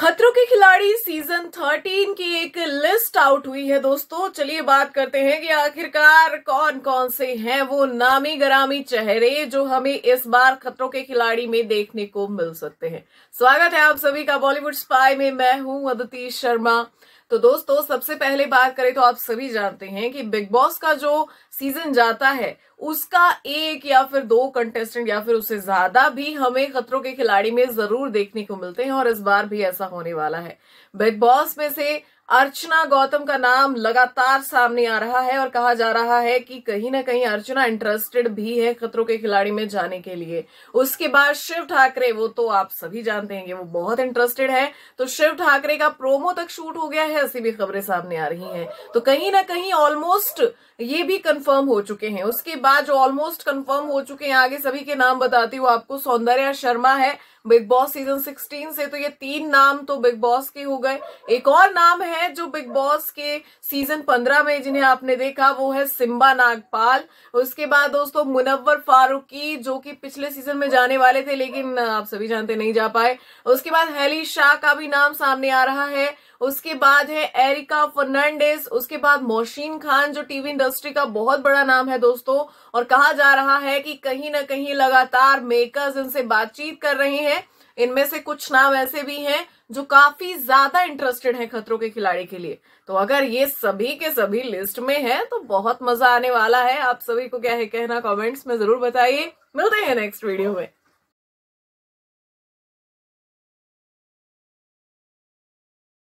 खतरों के खिलाड़ी सीजन 13 की एक लिस्ट आउट हुई है दोस्तों चलिए बात करते हैं कि आखिरकार कौन कौन से हैं वो नामी गरामी चेहरे जो हमें इस बार खतरों के खिलाड़ी में देखने को मिल सकते हैं स्वागत है आप सभी का बॉलीवुड स्पाई में मैं हूं अदिति शर्मा तो दोस्तों सबसे पहले बात करें तो आप सभी जानते हैं कि बिग बॉस का जो सीजन जाता है उसका एक या फिर दो कंटेस्टेंट या फिर उससे ज्यादा भी हमें खतरों के खिलाड़ी में जरूर देखने को मिलते हैं और इस बार भी ऐसा होने वाला है बिग बॉस में से अर्चना गौतम का नाम लगातार सामने आ रहा है और कहा जा रहा है कि कहीं ना कहीं अर्चना इंटरेस्टेड भी है खतरों के खिलाड़ी में जाने के लिए उसके बाद शिव ठाकरे वो तो आप सभी जानते हैं कि वो बहुत इंटरेस्टेड है तो शिव ठाकरे का प्रोमो तक शूट हो गया है ऐसी भी खबरें सामने आ रही हैं तो कहीं ना कहीं ऑलमोस्ट ये भी कन्फर्म हो चुके हैं उसके बाद जो ऑलमोस्ट कन्फर्म हो चुके हैं आगे सभी के नाम बताती हूँ आपको सौंदर्या शर्मा है बिग बॉस सीजन 16 से तो ये तीन नाम तो बिग बॉस के हो गए एक और नाम है जो बिग बॉस के सीजन 15 में जिन्हें आपने देखा वो है सिम्बा नागपाल उसके बाद दोस्तों मुनव्वर फारूकी जो कि पिछले सीजन में जाने वाले थे लेकिन आप सभी जानते नहीं जा पाए उसके बाद हैली शाह का भी नाम सामने आ रहा है उसके बाद है एरिका फर्नांडिस उसके बाद मोशीन खान जो टीवी इंडस्ट्री का बहुत बड़ा नाम है दोस्तों और कहा जा रहा है कि कहीं ना कहीं लगातार मेकर्स इनसे बातचीत कर रहे हैं इनमें से कुछ नाम ऐसे भी हैं जो काफी ज्यादा इंटरेस्टेड हैं खतरों के खिलाड़ी के लिए तो अगर ये सभी के सभी लिस्ट में है तो बहुत मजा आने वाला है आप सभी को क्या है कहना कमेंट्स में जरूर बताइए मिलते हैं नेक्स्ट वीडियो में